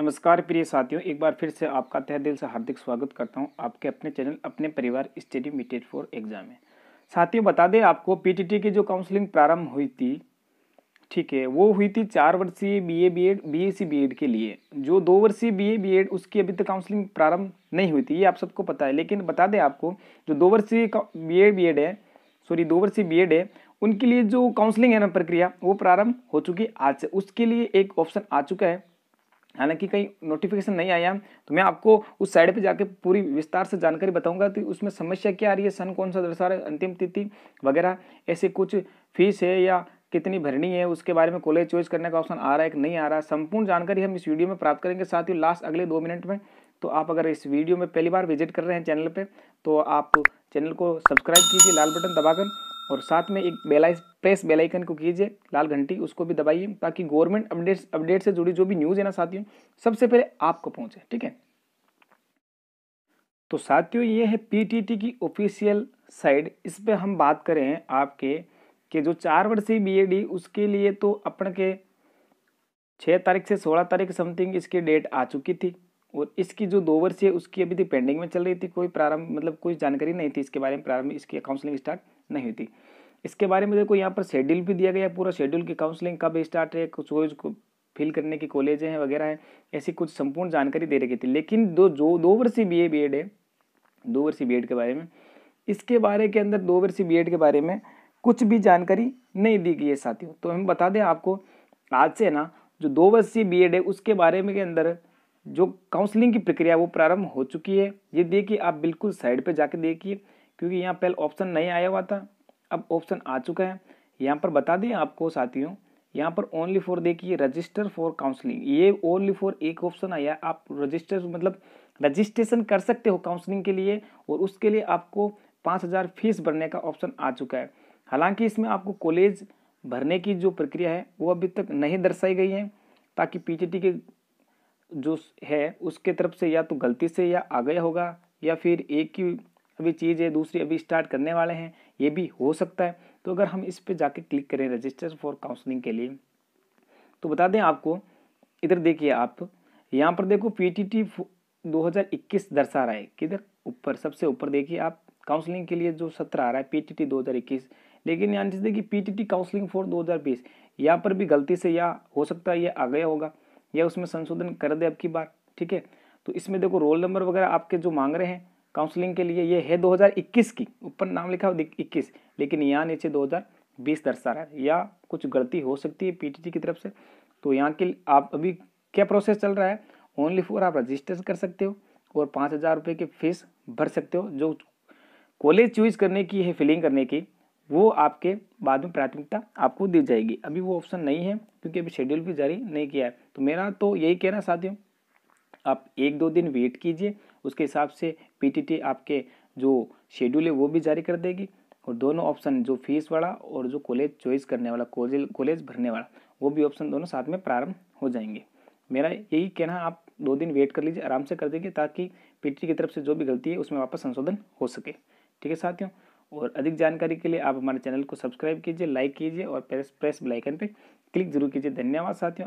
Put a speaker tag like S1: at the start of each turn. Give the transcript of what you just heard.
S1: नमस्कार प्रिय साथियों एक बार फिर से आपका तह दिल से हार्दिक स्वागत करता हूं आपके अपने चैनल अपने परिवार स्टडी मीटेड फॉर एग्जाम में साथियों बता दें आपको पीटीटी की जो काउंसलिंग प्रारंभ हुई थी ठीक है वो हुई थी चार वर्षीय B A B Ed B C B Ed के लिए जो दो वर्षीय बी ए बी एड उसकी अभी तक काउंसलिंग प्रारंभ नहीं हुई थी ये आप सबको पता है लेकिन बता दें आपको जो दो वर्षीय बी एड बी एड है सॉरी दो वर्षीय बी एड है उनके लिए जो काउंसलिंग है ना प्रक्रिया वो प्रारंभ हो चुकी आज से उसके लिए एक ऑप्शन आ चुका है हालांकि कहीं नोटिफिकेशन नहीं आया तो मैं आपको उस साइड पे जाके पूरी विस्तार से जानकारी बताऊंगा तो उसमें समस्या क्या आ रही है सन कौन सा दर्शा रहा है अंतिम तिथि वगैरह ऐसे कुछ फीस है या कितनी भरनी है उसके बारे में कॉलेज चॉइस करने का ऑप्शन आ रहा है कि नहीं आ रहा है संपूर्ण जानकारी हम इस वीडियो में प्राप्त करेंगे साथ ही लास्ट अगले दो मिनट में तो आप अगर इस वीडियो में पहली बार विजिट कर रहे हैं चैनल पर तो आप चैनल को सब्सक्राइब कीजिए लाल बटन दबाकर और साथ में एक बेल प्रेस बेल आइकन को कीजिए लाल घंटी उसको भी दबाइए ताकि गवर्नमेंट अपडेट्स अपडेट से जुड़ी जो भी न्यूज़ है ना साथियों सबसे पहले आपको पहुंचे ठीक है तो साथियों ये है पीटीटी की ऑफिशियल साइड इस पर हम बात करें आपके कि जो चार वर्षीय बीएडी उसके लिए तो अपन के छः तारीख से सोलह तारीख समथिंग इसकी डेट आ चुकी थी और इसकी जो दो वर्षीय उसकी अभी थी पेंडिंग में चल रही थी कोई प्रारंभ मतलब कोई जानकारी नहीं थी इसके बारे में प्रारंभ इसकी काउंसलिंग स्टार्ट नहीं होती इसके बारे में देखो यहाँ पर शेड्यूल भी दिया गया पूरा शेड्यूल की काउंसलिंग कब स्टार्ट है को फिल करने की कॉलेजें हैं वगैरह हैं ऐसी कुछ संपूर्ण जानकारी दे रखी थी लेकिन दो जो दो वर्षीय बी ए बी एड है दो वर्षीय बी एड के बारे में इसके बारे के अंदर दो वर्षीय बी एड के बारे में कुछ भी जानकारी नहीं दी गई है साथियों तो हम बता दें आपको आज से ना जो दो वर्षीय बी एड है उसके बारे में के अंदर जो काउंसलिंग की प्रक्रिया वो प्रारंभ हो चुकी है ये देखिए आप बिल्कुल साइड पर जाके देखिए क्योंकि यहाँ पहले ऑप्शन नहीं आया हुआ था अब ऑप्शन आ चुका है यहाँ पर बता दें आपको साथियों यहाँ पर ओनली फॉर देखिए रजिस्टर फॉर काउंसलिंग ये ओनली फॉर एक ऑप्शन आया आप रजिस्टर मतलब रजिस्ट्रेशन कर सकते हो काउंसलिंग के लिए और उसके लिए आपको पाँच हज़ार फीस भरने का ऑप्शन आ चुका है हालांकि इसमें आपको कॉलेज भरने की जो प्रक्रिया है वो अभी तक नहीं दर्शाई गई है ताकि पीजीटी के जो है उसके तरफ से या तो गलती से या आ गया होगा या फिर एक ही अभी चीज़ें दूसरी अभी स्टार्ट करने वाले हैं ये भी हो सकता है तो अगर हम इस पर जाके क्लिक करें रजिस्टर फॉर काउंसलिंग के लिए तो बता दें आपको इधर देखिए आप यहाँ पर देखो पी टी टी दो हज़ार इक्कीस दर्शा रहा है किधर ऊपर सबसे ऊपर देखिए आप काउंसलिंग के लिए जो सत्र आ रहा है पी टी टी दो हज़ार इक्कीस लेकिन यहाँ जैसे देखिए P T T counselling for दो हज़ार बीस यहाँ पर भी गलती से या हो सकता है ये आ गया होगा या उसमें संशोधन कर दे अब की बार ठीक है तो इसमें देखो रोल नंबर वगैरह आपके जो मांग रहे हैं काउंसलिंग के लिए ये है 2021 की ऊपर नाम लिखा हुआ इक्कीस लेकिन यहाँ नीचे 2020 दर्शा रहा है या कुछ गलती हो सकती है पीटीटी की तरफ से तो यहाँ के आप अभी क्या प्रोसेस चल रहा है ओनली फॉर आप रजिस्टर कर सकते हो और पाँच हज़ार रुपये की फीस भर सकते हो जो कॉलेज चूज करने की है फिलिंग करने की वो आपके बाद में प्राथमिकता आपको दी जाएगी अभी वो ऑप्शन नहीं है क्योंकि अभी शेड्यूल भी जारी नहीं किया है तो मेरा तो यही कहना साथियों आप एक दो दिन वेट कीजिए उसके हिसाब से पीटीटी आपके जो शेड्यूल है वो भी जारी कर देगी और दोनों ऑप्शन जो फीस वाला और जो कॉलेज चॉइस करने वाला कॉलेज कॉलेज भरने वाला वो भी ऑप्शन दोनों साथ में प्रारंभ हो जाएंगे मेरा यही कहना आप दो दिन वेट कर लीजिए आराम से कर देंगे ताकि पीटी की तरफ से जो भी गलती है उसमें वापस संशोधन हो सके ठीक है साथियों और अधिक जानकारी के लिए आप हमारे चैनल को सब्सक्राइब कीजिए लाइक कीजिए और प्रेस प्रेस बेलाइकन पर क्लिक जरूर कीजिए धन्यवाद साथियों